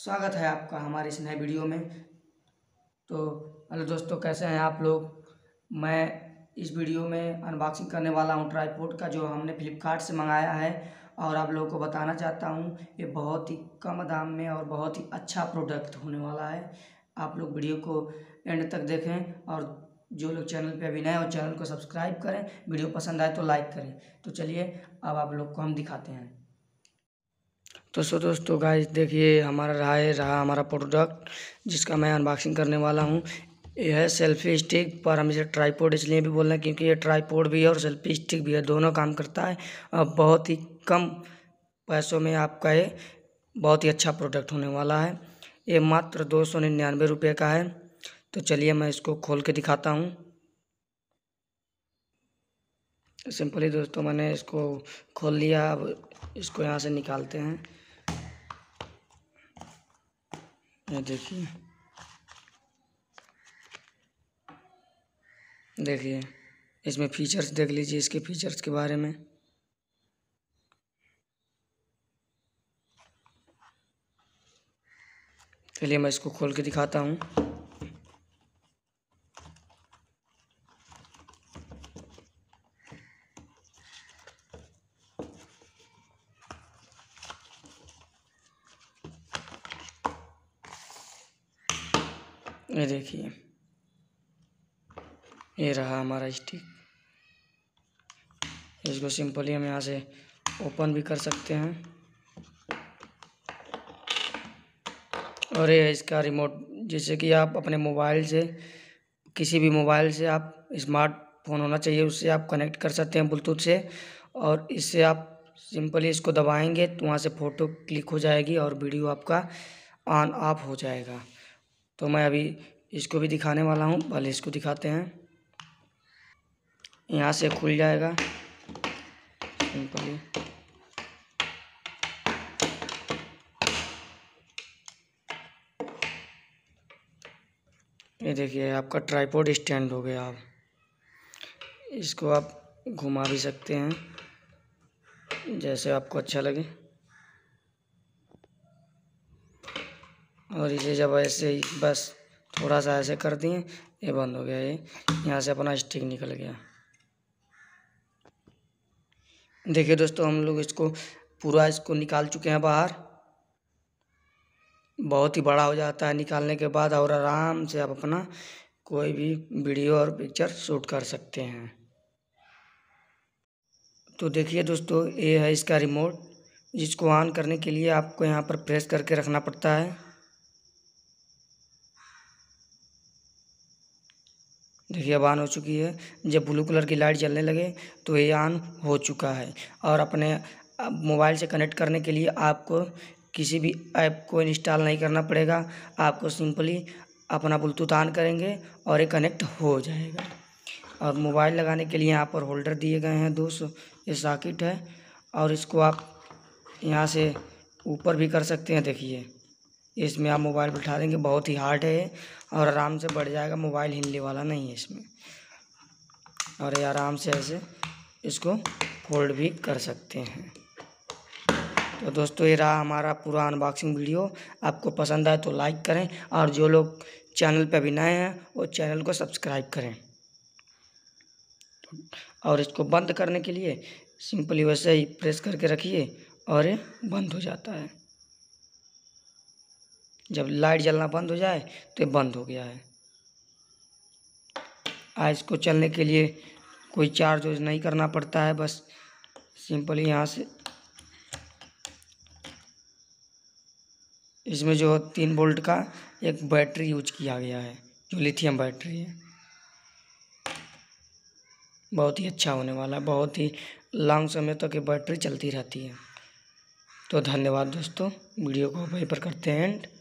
स्वागत है आपका हमारे इस नए वीडियो में तो हेलो दोस्तों कैसे हैं आप लोग मैं इस वीडियो में अनबॉक्सिंग करने वाला हूं ट्राईपोर्ट का जो हमने फ्लिपकार्ट से मंगाया है और आप लोगों को बताना चाहता हूं ये बहुत ही कम दाम में और बहुत ही अच्छा प्रोडक्ट होने वाला है आप लोग वीडियो को एंड तक देखें और जो लोग चैनल पर अभी नए हो चैनल को सब्सक्राइब करें वीडियो पसंद आए तो लाइक करें तो चलिए अब आप लोग को हम दिखाते हैं तो सो दोस्तों गाइस देखिए हमारा रहा है रहा हमारा प्रोडक्ट जिसका मैं अनबॉक्सिंग करने वाला हूँ यह है सेल्फी स्टिक पर हम इसे ट्राईपोड इसलिए भी बोल रहे हैं क्योंकि ये ट्राईपोड भी है और सेल्फी स्टिक भी है दोनों काम करता है और बहुत ही कम पैसों में आपका ये बहुत ही अच्छा प्रोडक्ट होने वाला है ये मात्र दो सौ निन्यानवे रुपये का है तो चलिए मैं इसको खोल के दिखाता हूँ सिंपली दोस्तों मैंने इसको खोल लिया अब इसको यहाँ से निकालते हैं ये हाँ, देखिए देखिए इसमें फीचर्स देख लीजिए इसके फीचर्स के बारे में चलिए मैं इसको खोल के दिखाता हूँ ये देखिए ये रहा हमारा स्टिक इसको सिंपली हम यहाँ से ओपन भी कर सकते हैं और ये इसका रिमोट जैसे कि आप अपने मोबाइल से किसी भी मोबाइल से आप स्मार्टफोन होना चाहिए उससे आप कनेक्ट कर सकते हैं ब्लूटूथ से और इससे आप सिंपली इसको दबाएंगे तो वहाँ से फ़ोटो क्लिक हो जाएगी और वीडियो आपका ऑन ऑफ हो जाएगा तो मैं अभी इसको भी दिखाने वाला हूँ पहले इसको दिखाते हैं यहाँ से खुल जाएगा सिंपली ये देखिए आपका ट्राईपोड स्टैंड हो गया अब इसको आप घुमा भी सकते हैं जैसे आपको अच्छा लगे और इसे जब ऐसे ही बस थोड़ा सा ऐसे कर दिए ये बंद हो गया ये यहाँ से अपना स्टिक निकल गया देखिए दोस्तों हम लोग इसको पूरा इसको निकाल चुके हैं बाहर बहुत ही बड़ा हो जाता है निकालने के बाद और आराम से आप अपना कोई भी वीडियो और पिक्चर शूट कर सकते हैं तो देखिए दोस्तों ये है इसका रिमोट जिसको ऑन करने के लिए आपको यहाँ पर प्रेस करके रखना पड़ता है देखिए अब ऑन हो चुकी है जब ब्लू कलर की लाइट जलने लगे तो ये ऑन हो चुका है और अपने मोबाइल से कनेक्ट करने के लिए आपको किसी भी ऐप को इंस्टॉल नहीं करना पड़ेगा आपको सिंपली अपना ब्लूटूथ ऑन करेंगे और ये कनेक्ट हो जाएगा और मोबाइल लगाने के लिए यहाँ पर होल्डर दिए गए हैं दो ये साकिट है और इसको आप यहाँ से ऊपर भी कर सकते हैं देखिए इसमें आप मोबाइल बैठा देंगे बहुत ही हार्ड है और आराम से बढ़ जाएगा मोबाइल हिलने वाला नहीं है इसमें और ये आराम से ऐसे इसको फोल्ड भी कर सकते हैं तो दोस्तों ये रहा हमारा पूरा अनबॉक्सिंग वीडियो आपको पसंद आए तो लाइक करें और जो लोग चैनल पर अभी नए हैं वो चैनल को सब्सक्राइब करें और इसको बंद करने के लिए सिंपली वैसे ही प्रेस करके रखिए और ये बंद हो जाता है जब लाइट जलना बंद हो जाए तो ये बंद हो गया है आज इसको चलने के लिए कोई चार्ज वर्ज नहीं करना पड़ता है बस सिंपली यहाँ से इसमें जो तीन बोल्ट का एक बैटरी यूज किया गया है जो लिथियम बैटरी है बहुत ही अच्छा होने वाला है बहुत ही लॉन्ग समय तक तो ये बैटरी चलती रहती है तो धन्यवाद दोस्तों वीडियो को वहीं पर करते हैं एंड